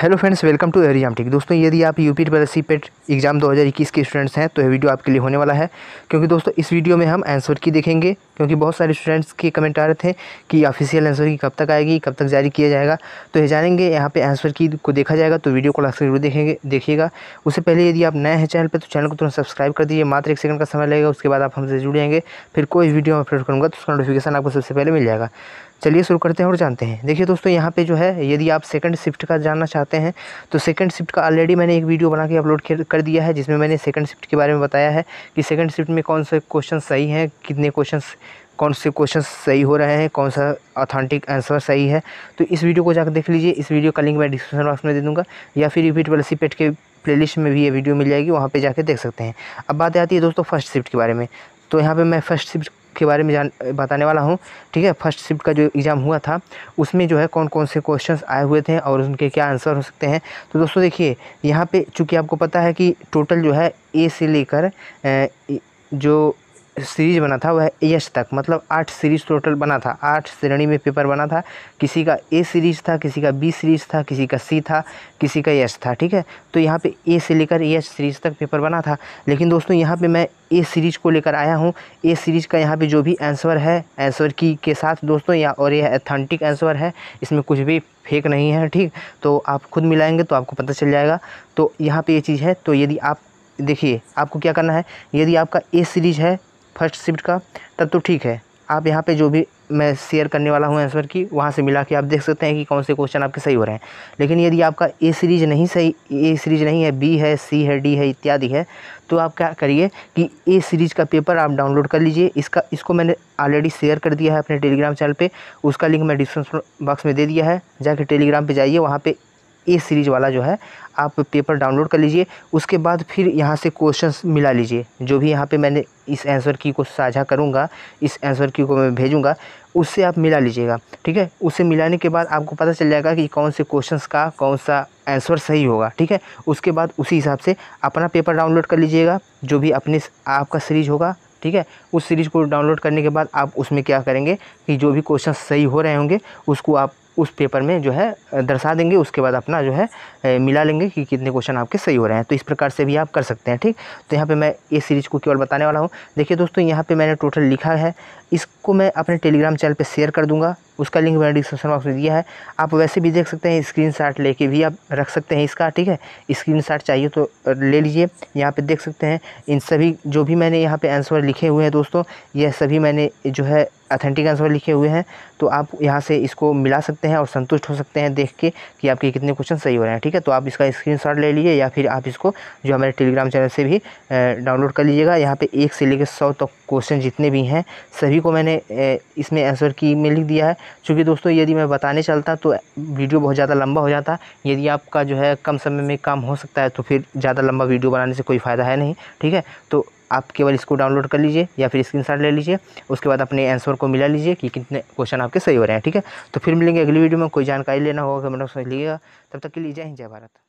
hello friends welcome to एरियाम ठीक दोस्तों यदि आप यूपी पी पेट एग्ज़ाम 2021 के स्टूडेंट्स हैं तो यह वीडियो आपके लिए होने वाला है क्योंकि दोस्तों इस वीडियो में हम आंसर की देखेंगे क्योंकि बहुत सारे स्टूडेंट्स के कमेंट आ रहे थे कि ऑफिशियल आंसर की कब तक आएगी कब तक जारी किया जाएगा तो ये जानेंगे यहाँ पर आंसर की को देखा जाएगा तो वीडियो को लास्ट जरूर देखेंगे देखिएगा उससे पहले यदि आप नए हैं चैनल पर तो चैनल को तुरंत सब्सक्राइब कर दीजिए मात्र एक सेकंड का समय लगेगा उसके बाद आप हमसे जुड़ेंगे फिर कोई वीडियो अपलोड करूँगा तो उसका नोटिफिकेशन आपको सबसे पहले मिल जाएगा चलिए शुरू करते हैं और जानते हैं देखिए दोस्तों यहाँ पे जो है यदि आप सेकंड शिफ्ट का जानना चाहते हैं तो सेकंड शिफ्ट का ऑलरेडी मैंने एक वीडियो बना के अपलोड कर दिया है जिसमें मैंने सेकंड शिफ्ट के बारे में बताया है कि सेकंड शिफ्ट में कौन से क्वेश्चन सही हैं कितने क्वेश्चन कौन से क्वेश्चन सही हो रहे हैं कौन सा ऑथेंटिक आंसर सही है तो इस वीडियो को जाकर देख लीजिए इस वीडियो का लिंक मैं डिस्क्रिप्शन बॉक्स में दे दूँगा या फिर रिपीट वलसी पेट के प्लेलिस्ट में भी ये वीडियो मिल जाएगी वहाँ पर जाकर देख सकते हैं अब बात आती है दोस्तों फर्स्ट शिफ्ट के बारे में तो यहाँ पे मैं फर्स्ट शिफ्ट के बारे में जान बताने वाला हूँ ठीक है फर्स्ट शिफ्ट का जो एग्ज़ाम हुआ था उसमें जो है कौन कौन से क्वेश्चन आए हुए थे और उनके क्या आंसर हो सकते हैं तो दोस्तों देखिए यहाँ पर चूँकि आपको पता है कि टोटल जो है ए से लेकर जो सीरीज बना था वह एस तक मतलब आठ सीरीज टोटल बना था आठ श्रेणी में पेपर बना था किसी का ए सीरीज था किसी का बी सीरीज था किसी का सी था किसी का एस था ठीक है तो यहाँ पे ए से लेकर एस सीरीज तक पेपर बना था लेकिन दोस्तों यहाँ पे मैं ए सीरीज को लेकर आया हूँ ए सीरीज का यहाँ पर जो भी आंसर है आंसर की के साथ दोस्तों या और यह अथेंटिक आंसर है इसमें कुछ भी फेक नहीं है ठीक तो आप खुद मिलाएँगे तो आपको पता चल जाएगा तो यहाँ पर ये चीज़ है तो यदि आप देखिए आपको क्या करना है यदि आपका ए सीरीज है फर्स्ट शिफ्ट का तब तो ठीक है आप यहाँ पे जो भी मैं शेयर करने वाला हूँ आंसर की वहाँ से मिला के आप देख सकते हैं कि कौन से क्वेश्चन आपके सही हो रहे हैं लेकिन यदि आपका ए सीरीज नहीं सही ए सीरीज नहीं है बी है सी है डी है इत्यादि है तो आप क्या करिए कि ए सीरीज का पेपर आप डाउनलोड कर लीजिए इसका इसको मैंने ऑलरेडी शेयर कर दिया है अपने टेलीग्राम चैनल पर उसका लिंक मैं डिस्क्रिप्शन बॉक्स में दे दिया है जाकर टेलीग्राम पर जाइए वहाँ पर ए सीरीज़ वाला जो है आप पेपर डाउनलोड कर लीजिए उसके बाद फिर यहाँ से क्वेश्चन मिला लीजिए जो भी यहाँ पे मैंने इस आंसर की को साझा करूँगा इस आंसर की को मैं भेजूँगा उससे आप मिला लीजिएगा ठीक है उससे मिलाने के बाद आपको पता चल जाएगा कि कौन से क्वेश्चंस का कौन सा आंसर सही होगा ठीक है उसके बाद उसी हिसाब से अपना पेपर डाउनलोड कर लीजिएगा जो भी अपने आपका सीरीज होगा ठीक है उस सीरीज़ को डाउनलोड करने के बाद आप उसमें क्या करेंगे कि जो भी क्वेश्चन सही हो रहे होंगे उसको आप उस पेपर में जो है दर्शा देंगे उसके बाद अपना जो है मिला लेंगे कि कितने क्वेश्चन आपके सही हो रहे हैं तो इस प्रकार से भी आप कर सकते हैं ठीक तो यहाँ पे मैं इस सीरीज़ को केवल बताने वाला हूँ देखिए दोस्तों यहाँ पे मैंने टोटल लिखा है इसको मैं अपने टेलीग्राम चैनल पे शेयर कर दूँगा उसका लिंक मैंने डिस्क्रिप्शन बॉक्स में दिया है आप वैसे भी देख सकते हैं स्क्रीन शॉट लेके भी आप रख सकते हैं इसका ठीक है स्क्रीन शॉट चाहिए तो ले लीजिए यहाँ पे देख सकते हैं इन सभी जो भी मैंने यहाँ पे आंसर लिखे हुए हैं दोस्तों यह सभी मैंने जो है अथेंटिक आंसर लिखे हुए हैं तो आप यहाँ से इसको मिला सकते हैं और संतुष्ट हो सकते हैं देख के कि आपके कितने क्वेश्चन सही हो रहे हैं ठीक है तो आप इसका शॉट ले लीजिए या फिर आप इसको जो हमारे टेलीग्राम चैनल से भी डाउनलोड कर लीजिएगा यहाँ पर एक से लेकर सौ तक क्वेश्चन जितने भी हैं सभी को मैंने इसमें आंसर की में लिख दिया है चूँकि दोस्तों यदि मैं बताने चलता तो वीडियो बहुत ज़्यादा लंबा हो जाता यदि आपका जो है कम समय में काम हो सकता है तो फिर ज़्यादा लंबा वीडियो बनाने से कोई फ़ायदा है नहीं ठीक है तो आप केवल इसको डाउनलोड कर लीजिए या फिर स्क्रीनशॉट ले लीजिए उसके बाद अपने आंसर को मिला लीजिए कि कितने क्वेश्चन आपके सही हो रहे हैं ठीक है तो फिर मिलेंगे अगली वीडियो में कोई जानकारी लेना होगा कमेंट बॉक्स में लीजिएगा तब तक के लिए जय हिंद जय भारत